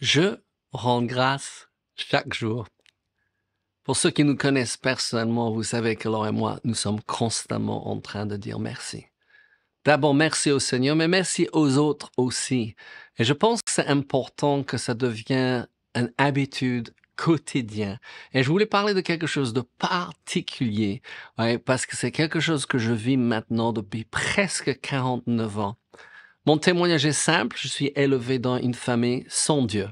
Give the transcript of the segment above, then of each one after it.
Je rends grâce chaque jour. Pour ceux qui nous connaissent personnellement, vous savez que Laure et moi, nous sommes constamment en train de dire merci. D'abord, merci au Seigneur, mais merci aux autres aussi. Et je pense que c'est important que ça devienne une habitude quotidienne. Et je voulais parler de quelque chose de particulier, parce que c'est quelque chose que je vis maintenant depuis presque 49 ans. Mon témoignage est simple, je suis élevé dans une famille sans Dieu.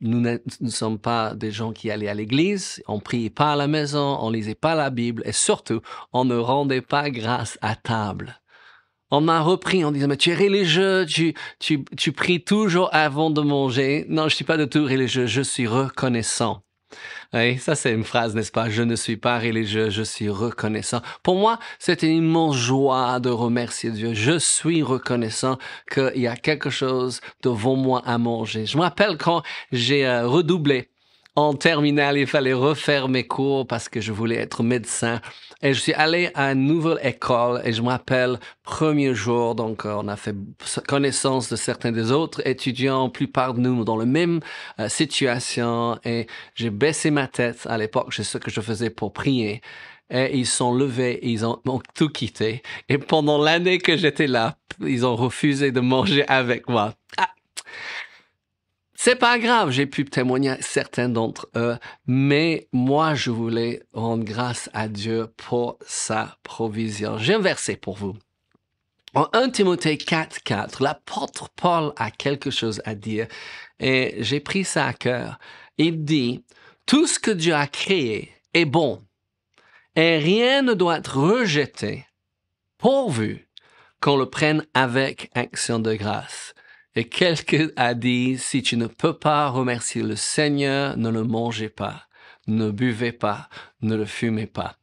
Nous ne, sommes pas des gens qui allaient à l'église, on priait pas à la maison, on lisait pas la Bible et surtout, on ne rendait pas grâce à table. On m'a repris en disant, mais tu es religieux, tu, pries toujours avant de manger. Non, je ne suis pas du tout religieux, je suis reconnaissant. Oui, ça c'est une phrase, n'est-ce pas Je ne suis pas religieux, je suis reconnaissant. Pour moi, c'est une immense joie de remercier Dieu. Je suis reconnaissant qu'il y a quelque chose devant moi à manger. Je me rappelle quand j'ai euh, redoublé en terminale, il fallait refaire mes cours parce que je voulais être médecin. Et je suis allé à une nouvelle école et je m'appelle premier jour. Donc, euh, on a fait connaissance de certains des autres étudiants, plupart de nous dans la même euh, situation. Et j'ai baissé ma tête à l'époque. C'est ce que je faisais pour prier et ils sont levés, ils ont, ont, tout quitté. Et pendant l'année que j'étais là, ils ont refusé de manger avec moi. Ah, c'est pas grave, j'ai pu témoigner à certains d'entre eux, mais moi, je voulais rendre grâce à Dieu pour sa provision. J'ai un verset pour vous. En 1 Timothée 4, 4, l'apôtre Paul a quelque chose à dire et j'ai pris ça à cœur. Il dit, tout ce que Dieu a créé est bon et rien ne doit être rejeté pourvu qu'on le prenne avec action de grâce. Et quelqu'un a dit, si tu ne peux pas remercier le Seigneur, ne le mangez pas, ne buvez pas, ne le fumez pas.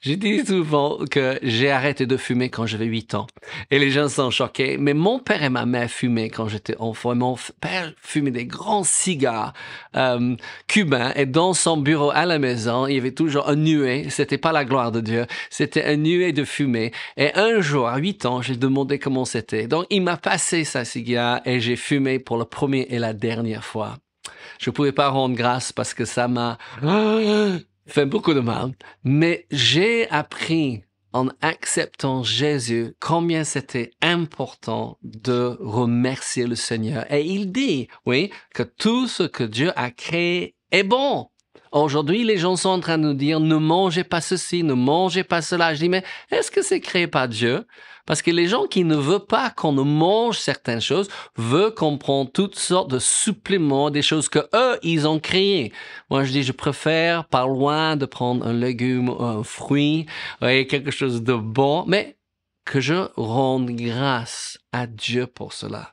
J'ai dit souvent que j'ai arrêté de fumer quand j'avais 8 ans. Et les gens sont choqués, mais mon père et ma mère fumaient quand j'étais enfant. mon père fumait des grands cigares euh, cubains. Et dans son bureau à la maison, il y avait toujours un nuée. C'était pas la gloire de Dieu. C'était un nuée de fumée. Et un jour, à 8 ans, j'ai demandé comment c'était. Donc, il m'a passé sa cigare et j'ai fumé pour la première et la dernière fois. Je pouvais pas rendre grâce parce que ça m'a ah! fait beaucoup de mal, mais j'ai appris en acceptant Jésus, combien c'était important de remercier le Seigneur. Et il dit, oui, que tout ce que Dieu a créé est bon. Aujourd'hui, les gens sont en train de nous dire ne mangez pas ceci, ne mangez pas cela. Je dis mais est-ce que c'est créé par Dieu Parce que les gens qui ne veulent pas qu'on ne mange certaines choses veulent qu'on prend toutes sortes de suppléments, des choses que eux ils ont créées. Moi, je dis je préfère par loin de prendre un légume, un fruit, euh, quelque chose de bon, mais que je rende grâce à Dieu pour cela.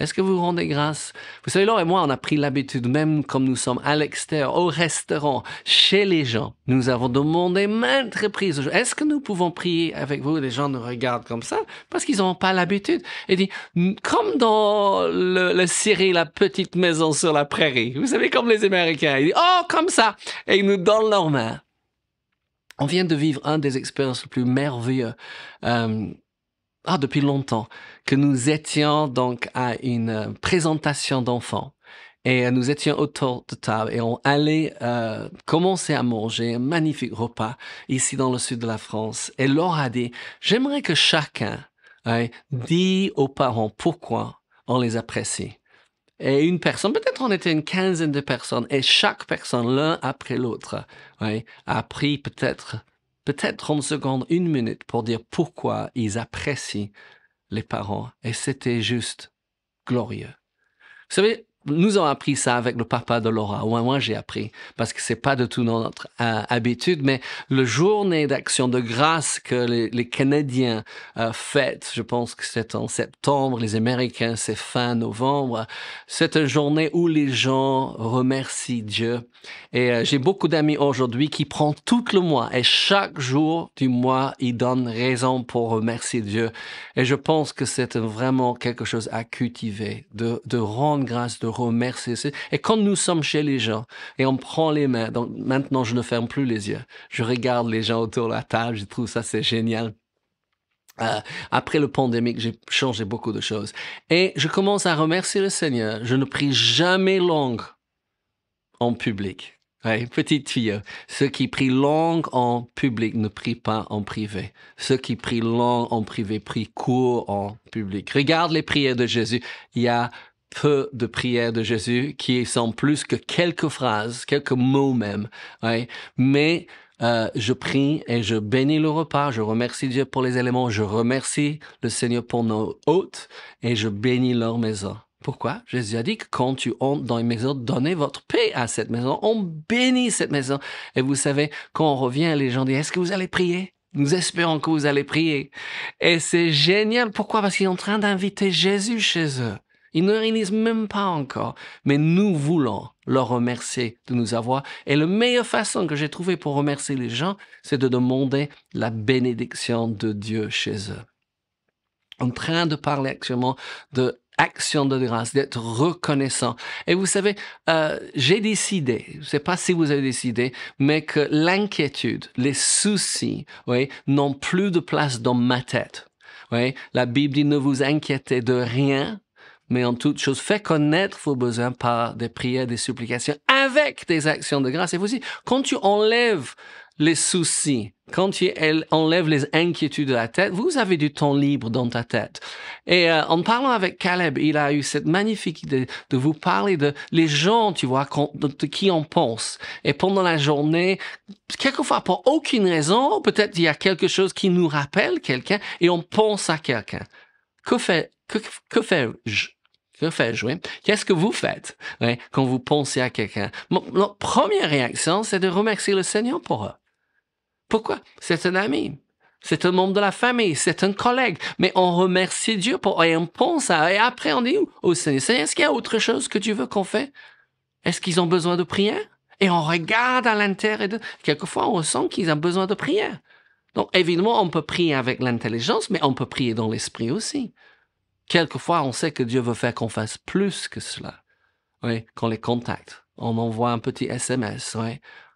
Est-ce que vous rendez grâce Vous savez, Laure et moi, on a pris l'habitude, même comme nous sommes à l'extérieur, au restaurant, chez les gens, nous avons demandé maintes reprises, est-ce que nous pouvons prier avec vous Les gens nous regardent comme ça parce qu'ils n'ont pas l'habitude. Et disent, comme dans le, série La petite maison sur la prairie, vous savez, comme les Américains, ils disent, oh, comme ça Et ils nous donnent leurs mains. On vient de vivre un des expériences les plus merveilleuses. Euh, ah, depuis longtemps, que nous étions donc à une euh, présentation d'enfants. Et euh, nous étions autour de table et on allait euh, commencer à manger un magnifique repas ici dans le sud de la France. Et Laura a dit, j'aimerais que chacun dit hein, dise aux parents pourquoi on les apprécie. Et une personne, peut-être on était une quinzaine de personnes, et chaque personne, l'un après l'autre, hein, a pris peut-être peut-être 30 secondes, une minute pour dire pourquoi ils apprécient les parents. Et c'était juste glorieux. Vous savez, nous avons appris ça avec le papa de Laura. Au moi, j'ai appris parce que c'est pas de tout notre euh, habitude. Mais le journée d'action de grâce que les, Canadiens euh, fêtent, je pense que c'est en septembre, les Américains, c'est fin novembre. C'est une journée où les gens remercient Dieu. Et euh, j'ai beaucoup d'amis aujourd'hui qui prennent tout le mois et chaque jour du mois, ils donnent raison pour remercier Dieu. Et je pense que c'est vraiment quelque chose à cultiver, de, de rendre grâce, de remercier. Et quand nous sommes chez les gens et on prend les mains, donc maintenant je ne ferme plus les yeux, je regarde les gens autour de la table, je trouve ça c'est génial. Euh, après le pandémique, j'ai changé beaucoup de choses. Et je commence à remercier le Seigneur. Je ne prie jamais longue en public. petite fille, ceux qui prient long en public ne prient pas en privé. Ceux qui prient long en privé prient court en public. Regarde les prières de Jésus. Il y a peu de prières de Jésus qui sont plus que quelques phrases, quelques mots même. Mais euh, je prie et je bénis le repas, je remercie Dieu pour les éléments, je remercie le Seigneur pour nos hôtes et je bénis leur maison. Pourquoi? Jésus a dit que quand tu entres dans une maison, donnez votre paix à cette maison. On bénit cette maison. Et vous savez, quand on revient, les gens disent, est-ce que vous allez prier? Nous espérons que vous allez prier. Et c'est génial. Pourquoi? Parce qu'ils sont en train d'inviter Jésus chez eux. Ils ne réalisent même pas encore, mais nous voulons leur remercier de nous avoir. Et la meilleure façon que j'ai trouvée pour remercier les gens, c'est de demander la bénédiction de Dieu chez eux. En train de parler actuellement de action de grâce, d'être reconnaissant. Et vous savez, euh, j'ai décidé, je ne sais pas si vous avez décidé, mais que l'inquiétude, les soucis, oui, n'ont plus de place dans ma tête. Oui, la Bible dit ne vous inquiétez de rien mais en toute chose, fait connaître vos besoins par des prières, des supplications, avec des actions de grâce. Et vous aussi, quand tu enlèves les soucis, quand tu enlèves les inquiétudes de la tête, vous avez du temps libre dans ta tête. Et euh, en parlant avec Caleb, il a eu cette magnifique idée de vous parler de les gens, tu vois, de qui on pense. Et pendant la journée, quelquefois pour aucune raison, peut-être il y a quelque chose qui nous rappelle quelqu'un et on pense à quelqu'un. Que fais, que, que fais-je jouer? Qu'est-ce que vous faites hein, quand vous pensez à quelqu'un? Notre première réaction, c'est de remercier le Seigneur pour eux. Pourquoi? C'est un ami. C'est un membre de la famille, c'est un collègue. Mais on remercie Dieu pour, et on pense à, et après on dit au Seigneur, est-ce qu'il y a autre chose que tu veux qu'on fait? Est-ce qu'ils ont besoin de prière? Et on regarde à l'intérieur de, quelquefois on ressent qu'ils ont besoin de prière. Donc évidemment, on peut prier avec l'intelligence, mais on peut prier dans l'esprit aussi quelquefois, on sait que Dieu veut faire qu'on fasse plus que cela. Oui, qu'on les contacte. On envoie un petit SMS,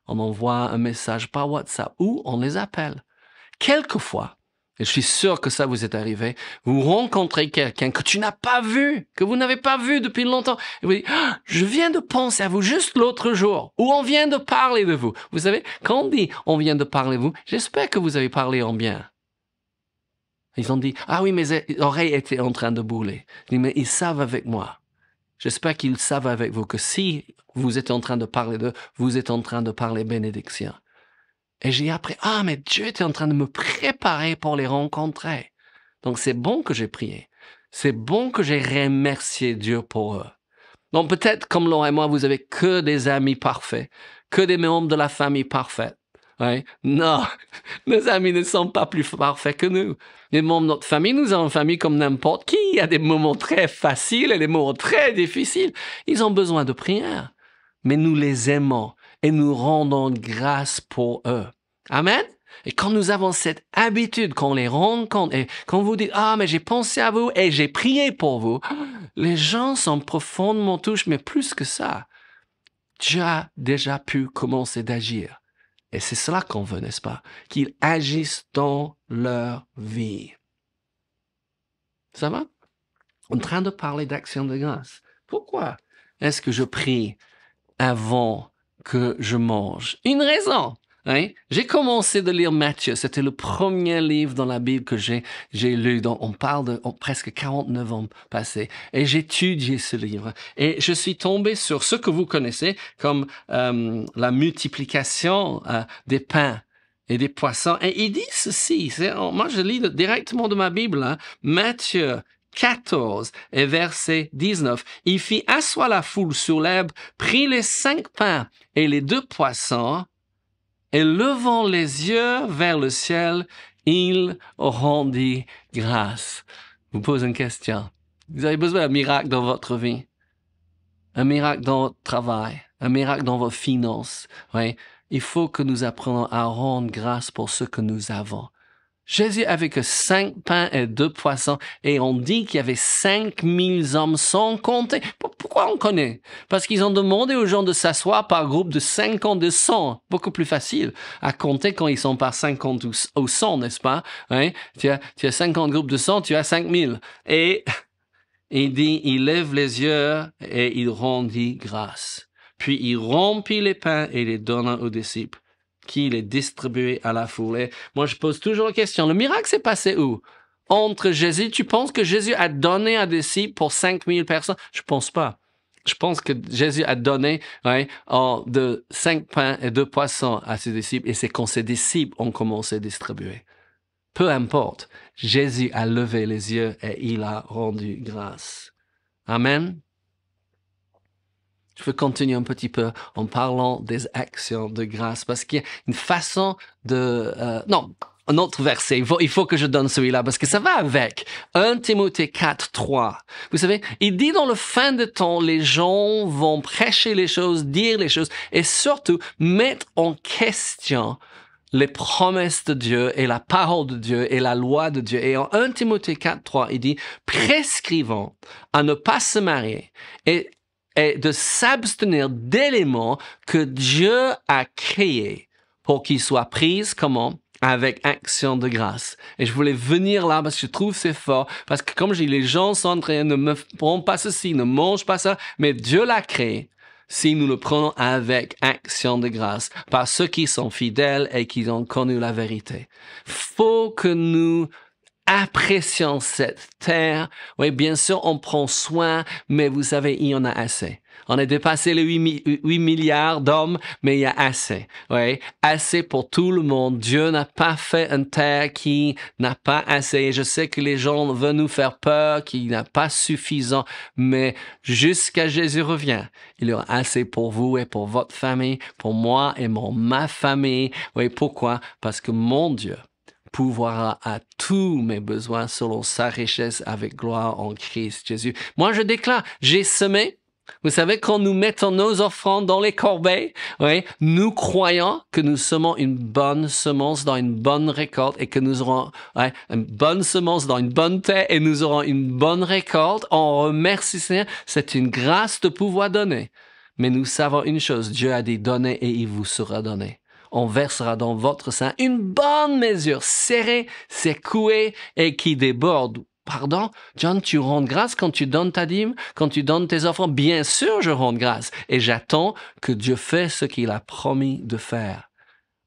On envoie un message par WhatsApp ou on les appelle. Quelquefois, et je suis sûr que ça vous est arrivé, vous rencontrez quelqu'un que tu n'as pas vu, que vous n'avez pas vu depuis longtemps, et vous ah, je viens de penser à vous juste l'autre jour, ou on vient de parler de vous. Vous savez, quand on dit on vient de parler de vous, j'espère que vous avez parlé en bien. Ils ont dit, ah oui, mes oreilles étaient en train de brûler. Je dis, mais ils savent avec moi. J'espère qu'ils savent avec vous que si vous êtes en train de parler d'eux, vous êtes en train de parler bénédiction. Et j'ai appris, ah, mais Dieu était en train de me préparer pour les rencontrer. Donc c'est bon que j'ai prié. C'est bon que j'ai remercié Dieu pour eux. Donc peut-être comme Laurent et moi, vous avez que des amis parfaits, que des membres de la famille parfaite. Hein? Non, nos amis ne sont pas plus parfaits que nous. Les membres de notre famille, nous avons une famille comme n'importe qui. Il y a des moments très faciles et des moments très difficiles. Ils ont besoin de prière. Mais nous les aimons et nous rendons grâce pour eux. Amen. Et quand nous avons cette habitude, quand on les rencontre, et quand vous dites, ah, mais j'ai pensé à vous et j'ai prié pour vous, les gens sont profondément touchés, mais plus que ça. Tu as déjà pu commencer d'agir. Et c'est cela qu'on veut, n'est-ce pas Qu'ils agissent dans leur vie. Ça va En train de parler d'action de grâce. Pourquoi est-ce que je prie avant que je mange Une raison Hein? J'ai commencé de lire Matthieu. C'était le premier livre dans la Bible que j'ai, j'ai lu. Donc, on parle de oh, presque 49 ans passés. Et j'étudiais ce livre. Et je suis tombé sur ce que vous connaissez comme euh, la multiplication euh, des pains et des poissons. Et il dit ceci. Oh, moi, je lis directement de ma Bible. Hein. Matthieu 14 et verset 19. Il fit asseoir la foule sur l'herbe, prit les cinq pains et les deux poissons, et levant les yeux vers le ciel, il rendit grâce. vous pose une question. Vous avez besoin d'un miracle dans votre vie, un miracle dans votre travail, un miracle dans vos finances. Oui. Il faut que nous apprenions à rendre grâce pour ce que nous avons. Jésus avait que cinq pains et deux poissons et on dit qu'il y avait cinq mille hommes sans compter. Pourquoi on connaît Parce qu'ils ont demandé aux gens de s'asseoir par groupe de cinquante de 100. Beaucoup plus facile à compter quand ils sont par cinquante ou cents, n'est-ce pas hein tu, as, tu as 50 groupes de cent, tu as cinq mille. Et il dit, il lève les yeux et il rendit grâce. Puis il rompit les pains et les donna aux disciples qui est distribué à la foulée. Moi, je pose toujours la question, le miracle s'est passé où? Entre Jésus, tu penses que Jésus a donné un des disciples pour 5000 personnes? Je pense pas. Je pense que Jésus a donné ouais, hein, de cinq pains et deux poissons à ses disciples et c'est quand ses disciples ont commencé à distribuer. Peu importe, Jésus a levé les yeux et il a rendu grâce. Amen je veux continuer un petit peu en parlant des actions de grâce parce qu'il y a une façon de... Euh, non, un autre verset, il faut, il faut que je donne celui-là parce que ça va avec. 1 Timothée 4, 3. Vous savez, il dit dans le fin de temps, les gens vont prêcher les choses, dire les choses et surtout mettre en question les promesses de Dieu et la parole de Dieu et la loi de Dieu. Et en 1 Timothée 4, 3, il dit, prescrivant à ne pas se marier et et de s'abstenir d'éléments que Dieu a créés pour qu'ils soient pris comment avec action de grâce. Et je voulais venir là parce que je trouve c'est fort, parce que comme j'ai les gens sont en train ne me font pas ceci, ne mange pas ça, mais Dieu l'a créé si nous le prenons avec action de grâce par ceux qui sont fidèles et qui ont connu la vérité. Faut que nous apprécions cette terre. Oui, bien sûr, on prend soin, mais vous savez, il y en a assez. On a dépassé les 8, milliards d'hommes, mais il y a assez. Oui, assez pour tout le monde. Dieu n'a pas fait une terre qui n'a pas assez. Et je sais que les gens veulent nous faire peur, qu'il n'a pas suffisant, mais jusqu'à Jésus revient, il y aura assez pour vous et pour votre famille, pour moi et mon, ma famille. Oui, pourquoi? Parce que mon Dieu pouvoir à tous mes besoins selon sa richesse avec gloire en Christ Jésus. Moi, je déclare, j'ai semé, vous savez, quand nous mettons nos offrandes dans les corbeilles, oui, nous croyons que nous semons une bonne semence dans une bonne récolte et que nous aurons une bonne semence dans une bonne terre et nous aurons une bonne récolte. On remercie Seigneur. C'est une grâce de pouvoir donner. Mais nous savons une chose. Dieu a dit donner et il vous sera donné on versera dans votre sein une bonne mesure serrée, secouée et qui déborde. Pardon, John, tu rends grâce quand tu donnes ta dîme, quand tu donnes tes offrandes. Bien sûr, je rends grâce et j'attends que Dieu fait ce qu'il a promis de faire.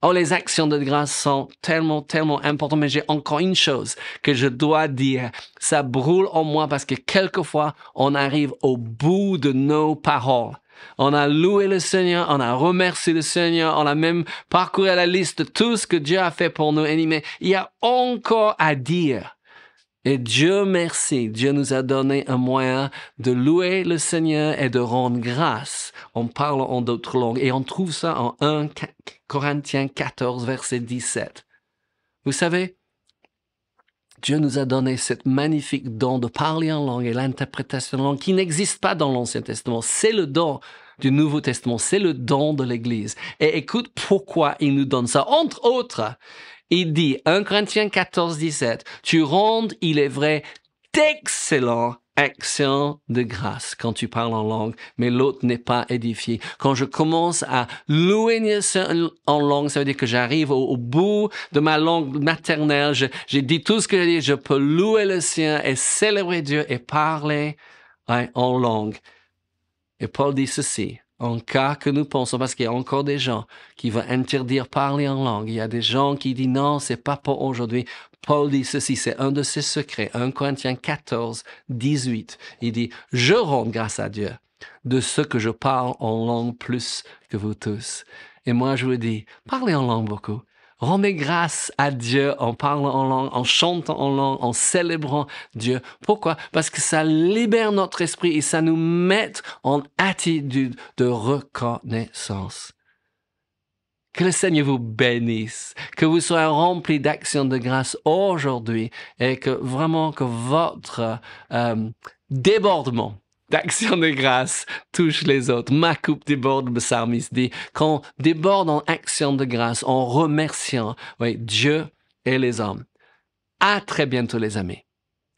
Oh, les actions de grâce sont tellement, tellement importantes, mais j'ai encore une chose que je dois dire. Ça brûle en moi parce que quelquefois, on arrive au bout de nos paroles. On a loué le Seigneur, on a remercié le Seigneur, on a même parcouru la liste de tout ce que Dieu a fait pour nous. Mais il y a encore à dire. Et Dieu merci, Dieu nous a donné un moyen de louer le Seigneur et de rendre grâce en parlant en d'autres langues. Et on trouve ça en 1 Corinthiens 14, verset 17. Vous savez, Dieu nous a donné cette magnifique don de parler en langue et l'interprétation en langue qui n'existe pas dans l'Ancien Testament. C'est le don du Nouveau Testament, c'est le don de l'Église. Et écoute pourquoi il nous donne ça. Entre autres, il dit 1 Corinthiens 14, 17, tu rends, il est vrai, d'excellents action de grâce quand tu parles en langue, mais l'autre n'est pas édifié. Quand je commence à louer en langue, ça veut dire que j'arrive au, bout de ma langue maternelle, j'ai dit tout ce que j'ai dit, je peux louer le sien et célébrer Dieu et parler hein, en langue. Et Paul dit ceci, en cas que nous pensons, parce qu'il y a encore des gens qui vont interdire parler en langue. Il y a des gens qui disent non, c'est pas pour aujourd'hui. Paul dit ceci, c'est un de ses secrets. 1 Corinthiens 14, 18. Il dit, je rends grâce à Dieu de ce que je parle en langue plus que vous tous. Et moi, je vous dis, parlez en langue beaucoup. Rendez grâce à Dieu en parlant en langue, en chantant en langue, en célébrant Dieu. Pourquoi Parce que ça libère notre esprit et ça nous met en attitude de reconnaissance. Que le Seigneur vous bénisse, que vous soyez remplis d'actions de grâce aujourd'hui et que vraiment que votre euh, débordement d'action de grâce touche les autres. Ma coupe déborde, Bessar dit. Qu'on déborde en action de grâce, en remerciant oui, Dieu et les hommes. À très bientôt, les amis.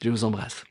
Je vous embrasse.